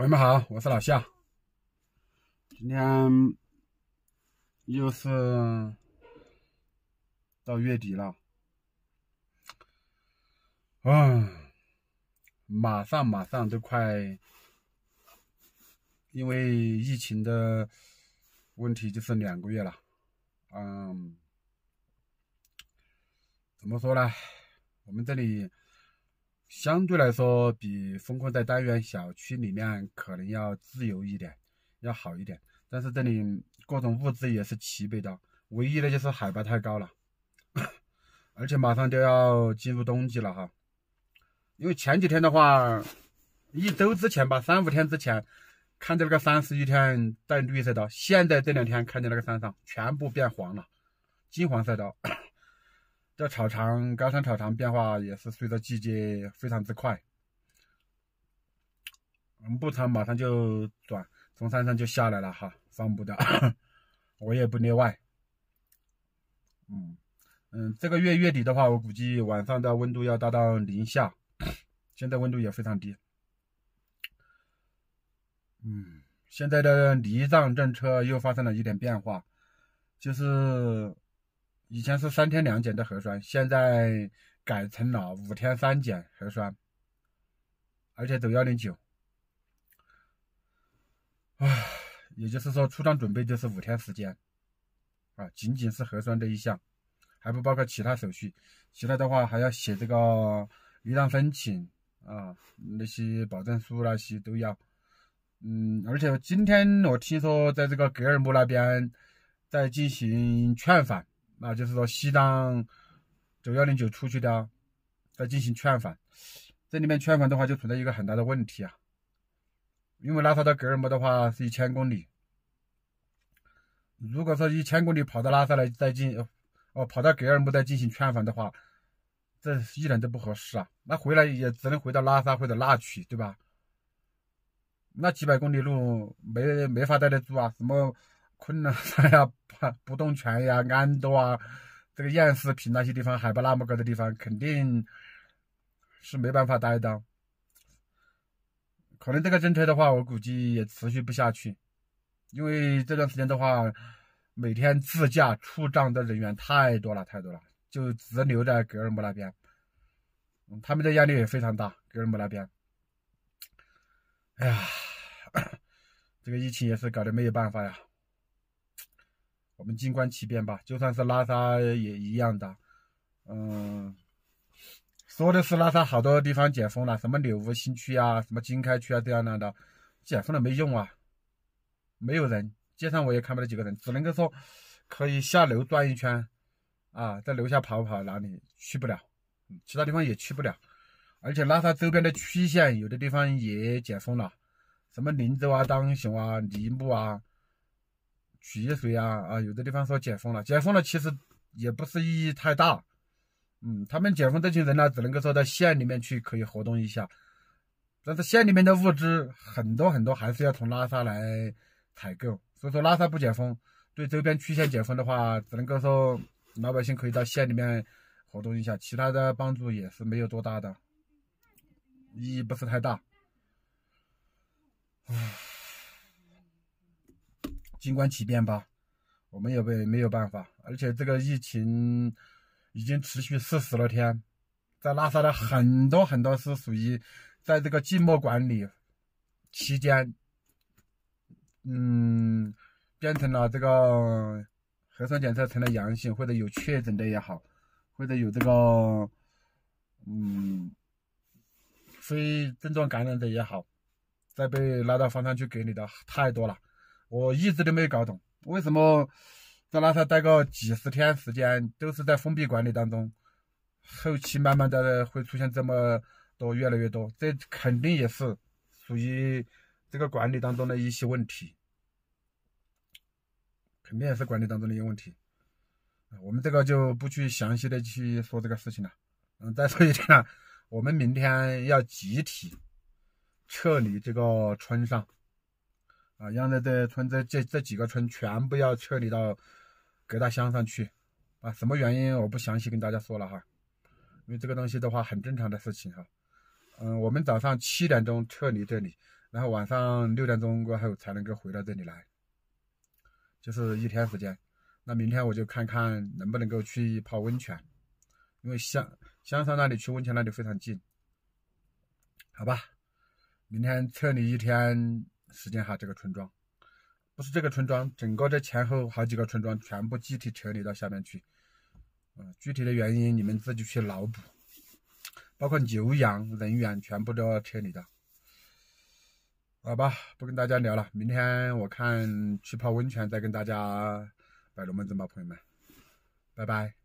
朋友们好，我是老夏，今天又是到月底了，啊，马上马上都快，因为疫情的问题就是两个月了，嗯，怎么说呢，我们这里。相对来说，比风控在单元小区里面可能要自由一点，要好一点。但是这里各种物资也是齐备的，唯一的就是海拔太高了，而且马上就要进入冬季了哈。因为前几天的话，一周之前吧，三五天之前，看到那个山是一天带绿色的，现在这两天看见那个山上全部变黄了，金黄色的。这草场，高山草场变化也是随着季节非常之快，牧场马上就转，从山上就下来了哈，放不掉，我也不例外。嗯嗯，这个月月底的话，我估计晚上的温度要达到零下，现在温度也非常低。嗯，现在的离藏政策又发生了一点变化，就是。以前是三天两检的核酸，现在改成了五天三检核酸，而且走幺零九，啊，也就是说出张准备就是五天时间，啊，仅仅是核酸这一项，还不包括其他手续，其他的话还要写这个离岗申请啊，那些保证书那些都要，嗯，而且今天我听说在这个格尔木那边在进行劝返。那就是说，西藏九幺零九出去的，在进行劝返，这里面劝返的话就存在一个很大的问题啊，因为拉萨到格尔木的话是一千公里，如果说一千公里跑到拉萨来再进，哦跑到格尔木再进行劝返的话，这一点都不合适啊，那回来也只能回到拉萨或者那曲，对吧？那几百公里路没没法待得住啊，什么？困仑山呀，不动泉呀，安多啊，这个燕子坪那些地方，海拔那么高的地方，肯定是没办法待的。可能这个政策的话，我估计也持续不下去，因为这段时间的话，每天自驾出藏的人员太多了，太多了，就只留在格尔木那边，他们的压力也非常大。格尔木那边，哎呀，这个疫情也是搞得没有办法呀。我们静观其变吧，就算是拉萨也一样的。嗯，说的是拉萨好多地方解封了，什么柳湖新区啊，什么经开区啊，这样那样的解封了没用啊，没有人，街上我也看不到几个人，只能够说可以下楼转一圈，啊，在楼下跑跑，哪里去不了，其他地方也去不了，而且拉萨周边的区县有的地方也解封了，什么林州啊、当雄啊、梨木啊。取水呀，啊，有的地方说解封了，解封了，其实也不是意义太大。嗯，他们解封这群人呢，只能够说到县里面去可以活动一下，但是县里面的物资很多很多，还是要从拉萨来采购。所以说拉萨不解封，对周边区县解封的话，只能够说老百姓可以到县里面活动一下，其他的帮助也是没有多大的，意义不是太大。唉。静观其变吧，我们也被没有办法。而且这个疫情已经持续四十多天，在拉萨的很多很多是属于在这个静默管理期间，嗯，变成了这个核酸检测成了阳性，或者有确诊的也好，或者有这个嗯非症状感染的也好，在被拉到方舱去隔离的太多了。我一直都没搞懂，为什么在拉萨待个几十天时间都是在封闭管理当中，后期慢慢的会出现这么多越来越多，这肯定也是属于这个管理当中的一些问题，肯定也是管理当中的一些问题。我们这个就不去详细的去说这个事情了。嗯，再说一点我们明天要集体撤离这个村上。啊，让这这村这这这几个村全部要撤离到各大乡上去啊！什么原因我不详细跟大家说了哈，因为这个东西的话很正常的事情哈。嗯，我们早上七点钟撤离这里，然后晚上六点钟过后才能够回到这里来，就是一天时间。那明天我就看看能不能够去泡温泉，因为乡乡上那里去温泉那里非常近，好吧？明天撤离一天。时间哈，这个村庄不是这个村庄，整个这前后好几个村庄全部集体撤离到下面去。嗯，具体的原因你们自己去脑补，包括牛羊人员全部都要撤离的。好吧，不跟大家聊了，明天我看去泡温泉再跟大家摆龙门阵吧，朋友们，拜拜。